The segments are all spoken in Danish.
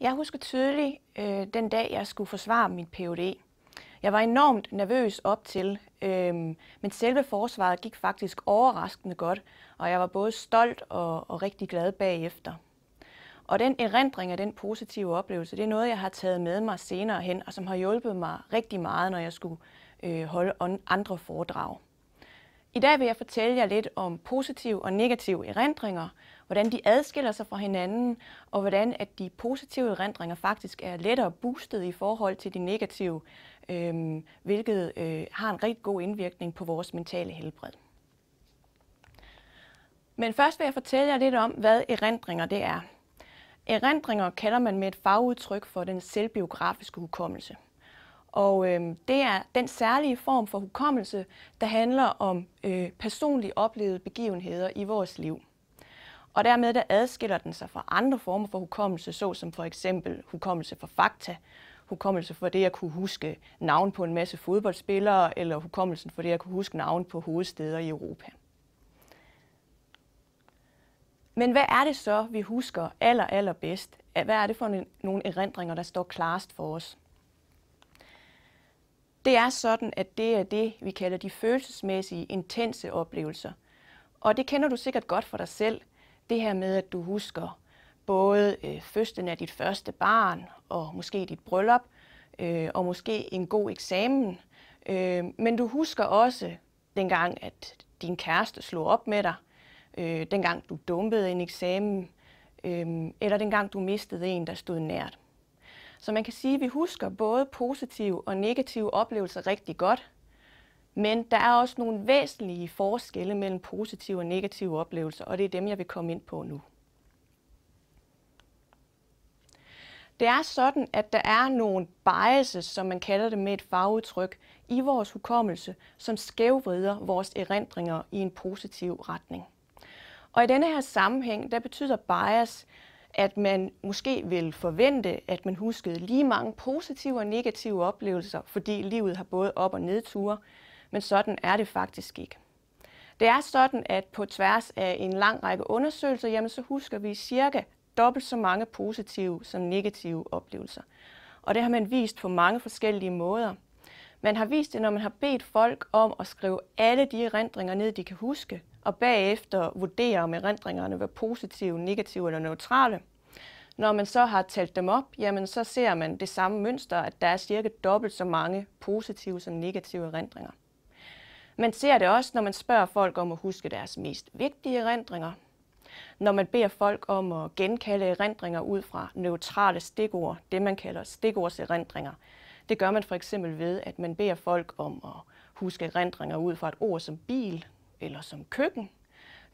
Jeg husker tydeligt øh, den dag, jeg skulle forsvare min PhD. Jeg var enormt nervøs op til, øh, men selve forsvaret gik faktisk overraskende godt, og jeg var både stolt og, og rigtig glad bagefter. Og den erindring af den positive oplevelse, det er noget, jeg har taget med mig senere hen, og som har hjulpet mig rigtig meget, når jeg skulle øh, holde andre foredrag. I dag vil jeg fortælle jer lidt om positive og negative erindringer, hvordan de adskiller sig fra hinanden, og hvordan at de positive erindringer faktisk er lettere boostet i forhold til de negative, øh, hvilket øh, har en rigtig god indvirkning på vores mentale helbred. Men først vil jeg fortælle jer lidt om, hvad erindringer det er. Erindringer kalder man med et fagudtryk for den selvbiografiske hukommelse. Og øh, det er den særlige form for hukommelse, der handler om øh, personligt oplevede begivenheder i vores liv. Og dermed der adskiller den sig fra andre former for hukommelse, såsom for eksempel hukommelse for fakta, hukommelse for det at kunne huske navn på en masse fodboldspillere, eller hukommelsen for det at kunne huske navn på hovedsteder i Europa. Men hvad er det så, vi husker aller, aller bedst? Hvad er det for nogle erindringer, der står klarest for os? Det er sådan, at det er det, vi kalder de følelsesmæssige, intense oplevelser. Og det kender du sikkert godt for dig selv. Det her med, at du husker både øh, fødslen af dit første barn, og måske dit bryllup, øh, og måske en god eksamen. Øh, men du husker også dengang, at din kæreste slog op med dig, øh, dengang du dumpede en eksamen, øh, eller dengang du mistede en, der stod nært. Så man kan sige, at vi husker både positive og negative oplevelser rigtig godt, men der er også nogle væsentlige forskelle mellem positive og negative oplevelser, og det er dem, jeg vil komme ind på nu. Det er sådan, at der er nogle biases, som man kalder det med et fagudtryk, i vores hukommelse, som skævvrider vores erindringer i en positiv retning. Og i denne her sammenhæng, der betyder bias, at man måske vil forvente, at man huskede lige mange positive og negative oplevelser, fordi livet har både op- og nedture, men sådan er det faktisk ikke. Det er sådan, at på tværs af en lang række undersøgelser, jamen, så husker vi cirka dobbelt så mange positive som negative oplevelser. Og det har man vist på mange forskellige måder. Man har vist det, når man har bedt folk om at skrive alle de erindringer ned, de kan huske, og bagefter vurdere, om erindringerne var positive, negative eller neutrale. Når man så har talt dem op, jamen så ser man det samme mønster, at der er cirka dobbelt så mange positive som negative erindringer. Man ser det også, når man spørger folk om at huske deres mest vigtige erindringer. Når man beder folk om at genkalde erindringer ud fra neutrale stikord, det man kalder stikordserindringer, erindringer, det gør man for eksempel ved, at man beder folk om at huske erindringer ud fra et ord som bil eller som køkken.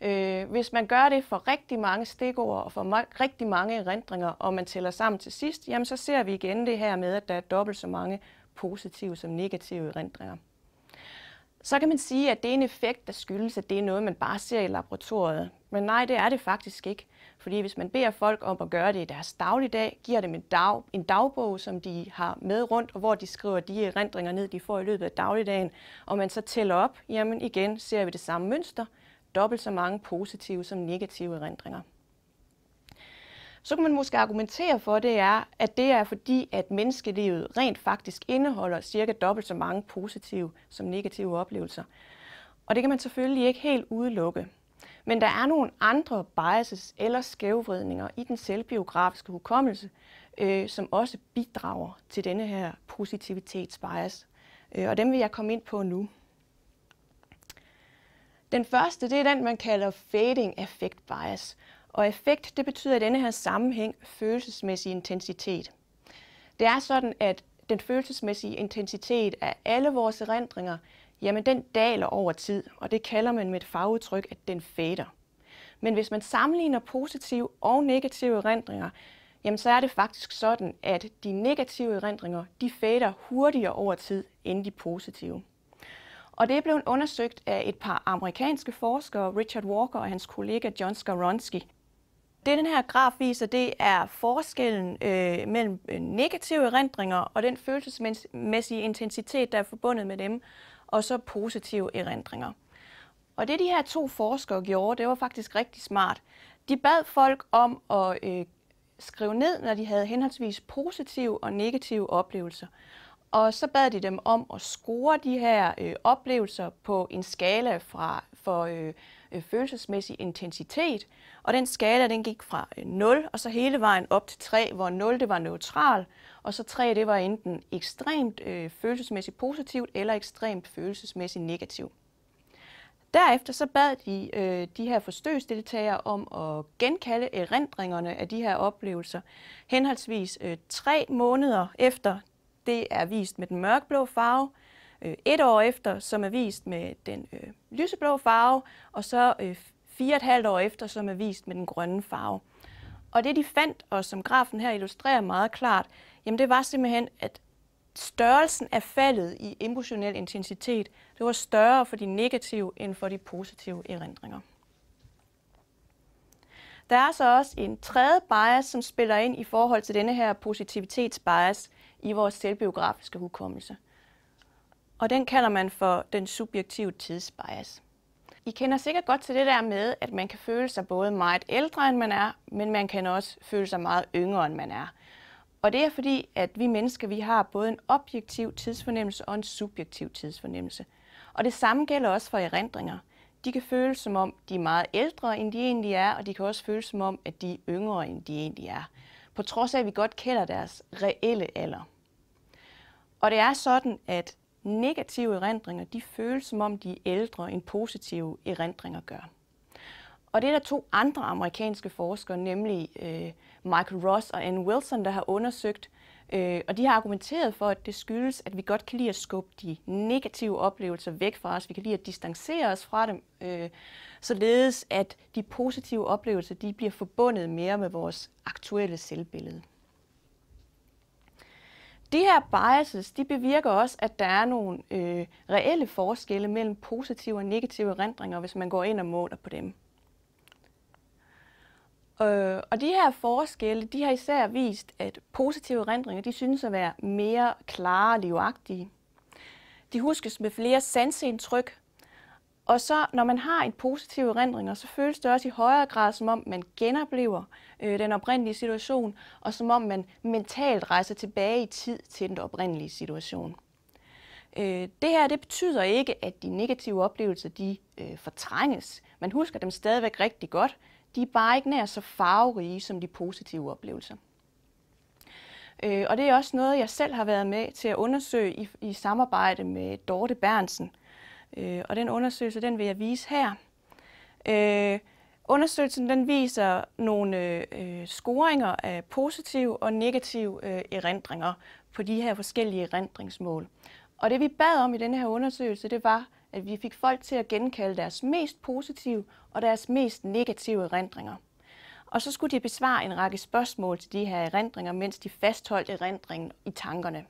Øh, hvis man gør det for rigtig mange stikord og for rigtig mange erindringer, og man tæller sammen til sidst, jamen så ser vi igen det her med, at der er dobbelt så mange positive som negative erindringer. Så kan man sige, at det er en effekt, der skyldes, at det er noget, man bare ser i laboratoriet. Men nej, det er det faktisk ikke. Fordi hvis man beder folk om at gøre det i deres dagligdag, giver dem en, dag, en dagbog, som de har med rundt, og hvor de skriver de erindringer ned, de får i løbet af dagligdagen, og man så tæller op, jamen igen ser vi det samme mønster, dobbelt så mange positive som negative erindringer. Så kan man måske argumentere for, det er, at det er fordi, at menneskelivet rent faktisk indeholder cirka dobbelt så mange positive som negative oplevelser. Og det kan man selvfølgelig ikke helt udelukke. Men der er nogle andre biases eller skævvridninger i den selvbiografiske hukommelse, øh, som også bidrager til denne her positivitetsbias. Øh, og dem vil jeg komme ind på nu. Den første, det er den, man kalder fading effect bias. Og effekt, det betyder i denne her sammenhæng følelsesmæssig intensitet. Det er sådan, at den følelsesmæssige intensitet af alle vores erindringer jamen den daler over tid, og det kalder man med et fagudtryk, at den fader. Men hvis man sammenligner positive og negative erindringer, jamen så er det faktisk sådan, at de negative erindringer, de fader hurtigere over tid end de positive. Og det er blevet undersøgt af et par amerikanske forskere, Richard Walker og hans kollega John Skaronski. Det, den her graf viser, det er forskellen øh, mellem øh, negative erindringer og den følelsesmæssige intensitet, der er forbundet med dem, og så positive erindringer. Og det de her to forskere gjorde, det var faktisk rigtig smart. De bad folk om at øh, skrive ned, når de havde henholdsvis positive og negative oplevelser. Og så bad de dem om at score de her øh, oplevelser på en skala fra for øh, øh, følelsesmæssig intensitet, og den skala den gik fra 0 øh, og så hele vejen op til 3, hvor 0 det var neutral, og så 3 det var enten ekstremt øh, følelsesmæssigt positivt eller ekstremt følelsesmæssigt negativt. Derefter så bad de øh, de her forsøgsdeltagere om at genkalde erindringerne af de her oplevelser henholdsvis øh, tre måneder efter det er vist med den mørkblå farve, øh, et år efter, som er vist med den øh, lyseblå farve, og så øh, fire og et halvt år efter, som er vist med den grønne farve. Og det de fandt, og som grafen her illustrerer meget klart, jamen det var simpelthen, at størrelsen af faldet i emotionel intensitet, det var større for de negative end for de positive erindringer. Der er så også en tredje bias, som spiller ind i forhold til denne her positivitetsbias i vores selvbiografiske hukommelse og den kalder man for den subjektive tidsbias. I kender sikkert godt til det der med, at man kan føle sig både meget ældre, end man er, men man kan også føle sig meget yngre, end man er. Og det er fordi, at vi mennesker vi har både en objektiv tidsfornemmelse og en subjektiv tidsfornemmelse. Og det samme gælder også for erindringer. De kan føles som om, de er meget ældre, end de egentlig er, og de kan også føles som om, at de er yngre, end de egentlig er. På trods af, at vi godt kender deres reelle alder. Og det er sådan, at negative erindringer, de føles som om de er ældre end positive erindringer gør. Og det er der to andre amerikanske forskere, nemlig øh, Michael Ross og Anne Wilson, der har undersøgt, øh, og de har argumenteret for, at det skyldes, at vi godt kan lide at skubbe de negative oplevelser væk fra os. Vi kan lide at distancere os fra dem, øh, således at de positive oplevelser de bliver forbundet mere med vores aktuelle selvbillede. De her biases de bevirker også, at der er nogle øh, reelle forskelle mellem positive og negative erindringer, hvis man går ind og måler på dem. Øh, og de her forskelle de har især vist, at positive erindringer de synes at være mere klare og livagtige. De huskes med flere sanseindtryk, og så, når man har en positiv erindring, så føles det også i højere grad, som om man genoplever øh, den oprindelige situation, og som om man mentalt rejser tilbage i tid til den oprindelige situation. Øh, det her det betyder ikke, at de negative oplevelser de øh, fortrænges. Man husker dem stadigvæk rigtig godt. De er bare ikke nær så farverige som de positive oplevelser. Øh, og det er også noget, jeg selv har været med til at undersøge i, i samarbejde med Dorte Bernsen, Øh, og den undersøgelse, den vil jeg vise her. Øh, undersøgelsen den viser nogle øh, scoringer af positive og negative øh, erindringer på de her forskellige erindringsmål. Og det vi bad om i den her undersøgelse, det var, at vi fik folk til at genkalde deres mest positive og deres mest negative erindringer. Og så skulle de besvare en række spørgsmål til de her erindringer, mens de fastholdt erindringen i tankerne.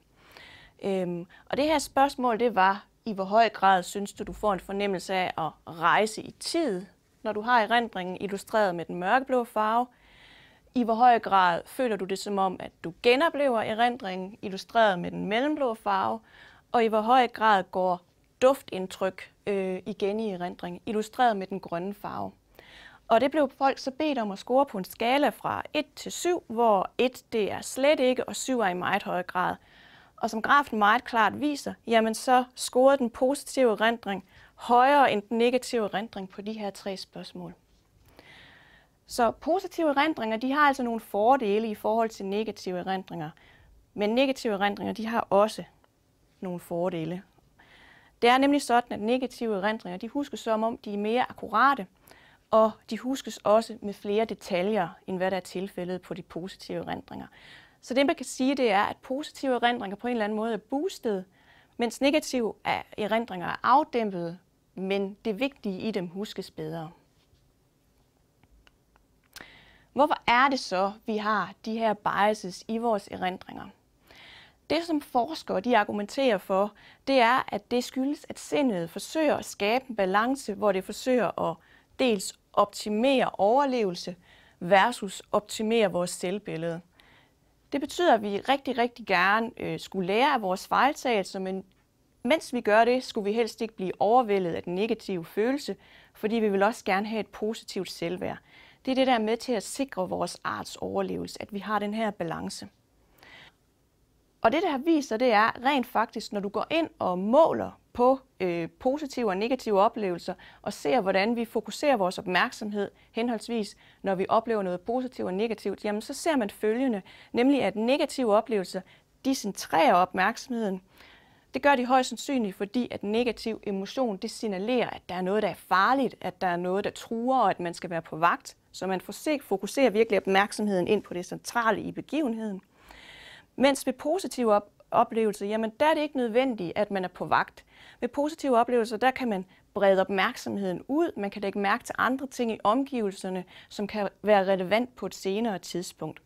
Øhm, og det her spørgsmål, det var, i hvor høj grad synes du, du får en fornemmelse af at rejse i tid, når du har erindringen illustreret med den mørkeblå farve? I hvor høj grad føler du det som om, at du genoplever erindringen illustreret med den mellemblå farve? Og i hvor høj grad går duftindtryk øh, igen i erindringen illustreret med den grønne farve? Og det blev folk så bedt om at score på en skala fra 1 til 7, hvor 1 det er slet ikke, og 7 er i meget høj grad. Og som grafen meget klart viser, jamen så scorer den positive rendring højere end den negative rendring på de her tre spørgsmål. Så positive erindringer, de har altså nogle fordele i forhold til negative erindringer. Men negative erindringer, de har også nogle fordele. Det er nemlig sådan, at negative erindringer, de huskes som om, de er mere akkurate, og de huskes også med flere detaljer, end hvad der er tilfældet på de positive erindringer. Så det, man kan sige, det er, at positive erindringer på en eller anden måde er boostet, mens negative erindringer er afdæmpet, men det vigtige i dem huskes bedre. Hvorfor er det så, vi har de her biases i vores erindringer? Det, som forskere de argumenterer for, det er, at det skyldes, at sindet forsøger at skabe en balance, hvor det forsøger at dels optimere overlevelse versus optimere vores selvbillede. Det betyder, at vi rigtig, rigtig gerne øh, skulle lære af vores fejltagelser, men mens vi gør det, skulle vi helst ikke blive overvældet af den negative følelse, fordi vi vil også gerne have et positivt selvværd. Det er det, der er med til at sikre vores arts overlevelse, at vi har den her balance. Og det, der har vist sig, det er rent faktisk, når du går ind og måler på øh, positive og negative oplevelser og ser, hvordan vi fokuserer vores opmærksomhed henholdsvis, når vi oplever noget positivt og negativt, jamen så ser man følgende, nemlig at negative oplevelser, de centrerer opmærksomheden. Det gør de højst sandsynligt, fordi at negativ emotion, det signalerer, at der er noget, der er farligt, at der er noget, der truer, og at man skal være på vagt. Så man fokuserer virkelig opmærksomheden ind på det centrale i begivenheden. Mens ved positive op oplevelse, jamen der er det ikke nødvendigt, at man er på vagt. Ved positive oplevelser, der kan man brede opmærksomheden ud, man kan lægge mærke til andre ting i omgivelserne, som kan være relevant på et senere tidspunkt.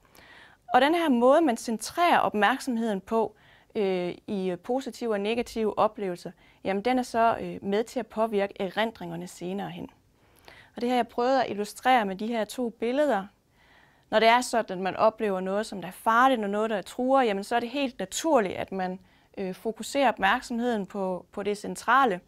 Og den her måde, man centrerer opmærksomheden på øh, i positive og negative oplevelser, jamen den er så øh, med til at påvirke erindringerne senere hen. Og det har jeg prøvet at illustrere med de her to billeder, når det er sådan, at man oplever noget, som der er farligt og noget, der er truer, jamen så er det helt naturligt, at man øh, fokuserer opmærksomheden på, på det centrale.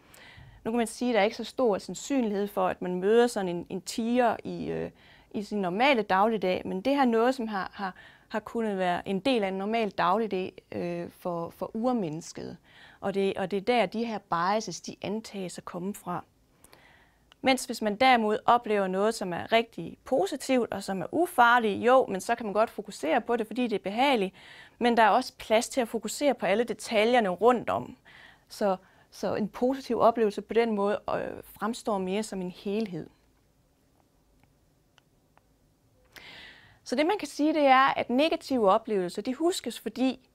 Nu kan man sige, at der er ikke så stor sandsynlighed for, at man møder sådan en, en tiger i, øh, i sin normale dagligdag, men det her noget, som har, har, har kunnet være en del af en normal dagligdag øh, for, for urmennesket. Og det, og det er der, de her biases, de antages at komme fra. Mens hvis man derimod oplever noget, som er rigtig positivt og som er ufarligt, jo, men så kan man godt fokusere på det, fordi det er behageligt, men der er også plads til at fokusere på alle detaljerne rundt om. Så, så en positiv oplevelse på den måde øh, fremstår mere som en helhed. Så det man kan sige, det er, at negative oplevelser, de huskes, fordi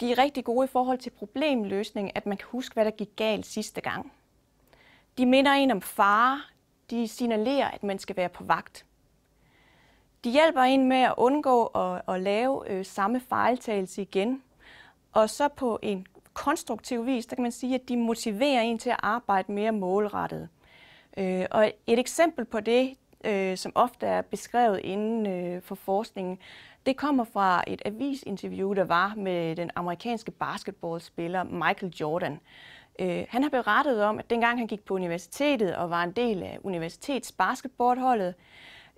de er rigtig gode i forhold til problemløsning, at man kan huske, hvad der gik galt sidste gang. De minder en om fare. De signalerer, at man skal være på vagt. De hjælper en med at undgå at, at lave øh, samme fejltagelse igen. Og så på en konstruktiv vis, der kan man sige, at de motiverer en til at arbejde mere målrettet. Øh, og et eksempel på det, øh, som ofte er beskrevet inden øh, for forskningen, det kommer fra et avisinterview, der var med den amerikanske basketballspiller Michael Jordan, Øh, han har berettet om, at dengang han gik på universitetet og var en del af universitetsbasketballholdet,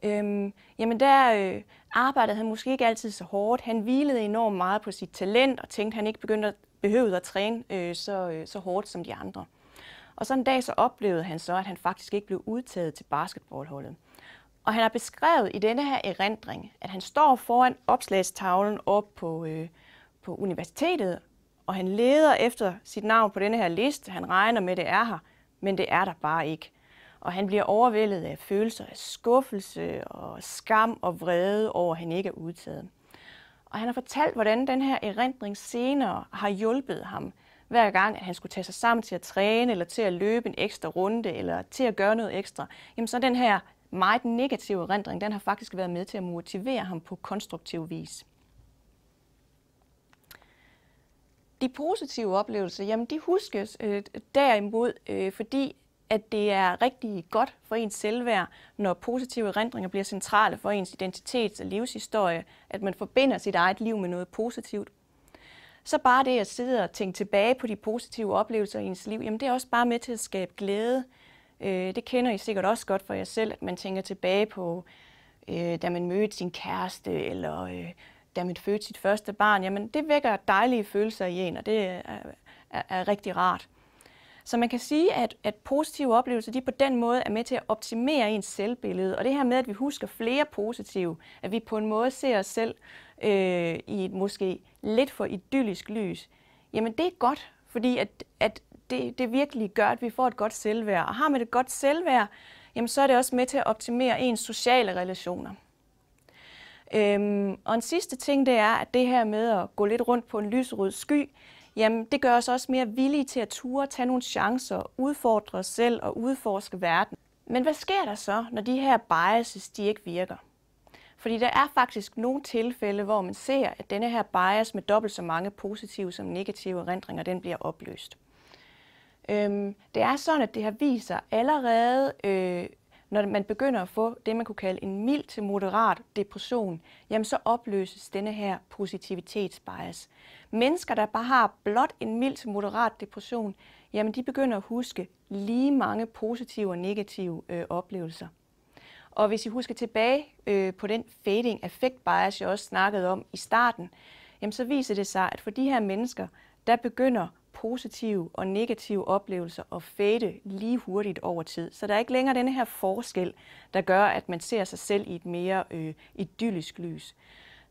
øh, jamen der øh, arbejdede han måske ikke altid så hårdt. Han hvilede enormt meget på sit talent og tænkte, at han ikke begyndte at, behøvede at træne øh, så, øh, så hårdt som de andre. Og så en dag så oplevede han så, at han faktisk ikke blev udtaget til basketballholdet. Og han har beskrevet i denne her erindring, at han står foran opslagstavlen op på, øh, på universitetet og han leder efter sit navn på denne her liste. Han regner med, at det er her, men det er der bare ikke. Og han bliver overvældet af følelser af skuffelse og skam og vrede over, at han ikke er udtaget. Og han har fortalt, hvordan den her erindring senere har hjulpet ham, hver gang at han skulle tage sig sammen til at træne, eller til at løbe en ekstra runde, eller til at gøre noget ekstra. Jamen så den her meget negative erindring, den har faktisk været med til at motivere ham på konstruktiv vis. de positive oplevelser, jamen de huskes øh, derimod, øh, fordi at det er rigtig godt for ens selvværd, når positive erindringer bliver centrale for ens identitet og livshistorie, at man forbinder sit eget liv med noget positivt. Så bare det at sidde og tænke tilbage på de positive oplevelser i ens liv, jamen det er også bare med til at skabe glæde. Øh, det kender I sikkert også godt for jer selv, at man tænker tilbage på, øh, da man mødte sin kæreste, eller øh, da man fødte sit første barn, jamen det vækker dejlige følelser i en, og det er, er, er rigtig rart. Så man kan sige, at, at positive oplevelser de på den måde er med til at optimere ens selvbillede. Og det her med, at vi husker flere positive, at vi på en måde ser os selv øh, i et måske lidt for idyllisk lys, jamen det er godt, fordi at, at det, det virkelig gør, at vi får et godt selvværd. Og har man et godt selvværd, jamen så er det også med til at optimere ens sociale relationer. Øhm, og en sidste ting, det er, at det her med at gå lidt rundt på en lyserød sky, jamen det gør os også mere villige til at ture, tage nogle chancer, udfordre os selv og udforske verden. Men hvad sker der så, når de her biases de ikke virker? Fordi der er faktisk nogle tilfælde, hvor man ser, at denne her bias med dobbelt så mange positive som negative erindringer, den bliver opløst. Øhm, det er sådan, at det har vist allerede øh, når man begynder at få det, man kunne kalde en mild til moderat depression, jamen så opløses denne her positivitetsbias. Mennesker, der bare har blot en mild til moderat depression, jamen de begynder at huske lige mange positive og negative øh, oplevelser. Og hvis I husker tilbage øh, på den fading effect bias, jeg også snakkede om i starten, jamen så viser det sig, at for de her mennesker, der begynder positive og negative oplevelser og fade lige hurtigt over tid. Så der er ikke længere denne her forskel, der gør, at man ser sig selv i et mere øh, idyllisk lys.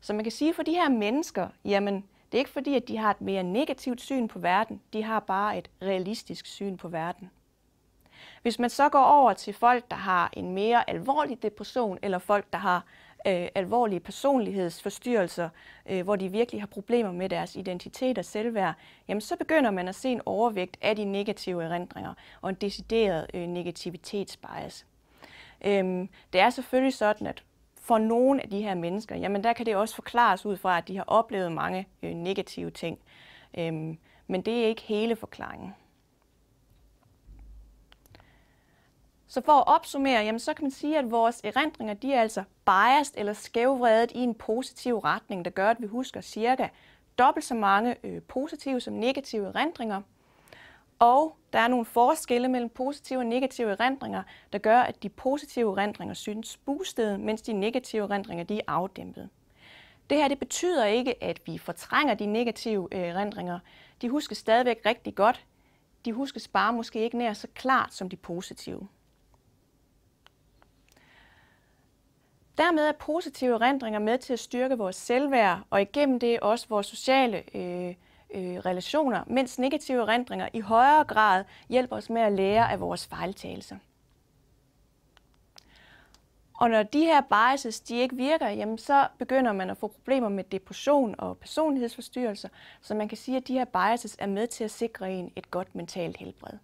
Så man kan sige for de her mennesker, jamen det er ikke fordi, at de har et mere negativt syn på verden, de har bare et realistisk syn på verden. Hvis man så går over til folk, der har en mere alvorlig depression, eller folk, der har øh, alvorlige personlighedsforstyrrelser, øh, hvor de virkelig har problemer med deres identitet og selvværd, jamen så begynder man at se en overvægt af de negative erindringer og en decideret øh, negativitetsbias. Øhm, det er selvfølgelig sådan, at for nogle af de her mennesker, jamen der kan det også forklares ud fra, at de har oplevet mange øh, negative ting. Øhm, men det er ikke hele forklaringen. Så for at opsummere, jamen, så kan man sige, at vores erindringer de er altså biased eller skævvredet i en positiv retning, der gør, at vi husker cirka dobbelt så mange ø, øh, positive som negative erindringer. Og der er nogle forskelle mellem positive og negative erindringer, der gør, at de positive erindringer synes boostede, mens de negative erindringer de er afdæmpet. Det her det betyder ikke, at vi fortrænger de negative øh, erindringer. De huskes stadigvæk rigtig godt. De huskes bare måske ikke nær så klart som de positive. Dermed er positive erindringer med til at styrke vores selvværd, og igennem det også vores sociale øh, øh, relationer, mens negative erindringer i højere grad hjælper os med at lære af vores fejltagelser. Og når de her biases de ikke virker, jamen så begynder man at få problemer med depression og personlighedsforstyrrelser, så man kan sige, at de her biases er med til at sikre en et godt mentalt helbred.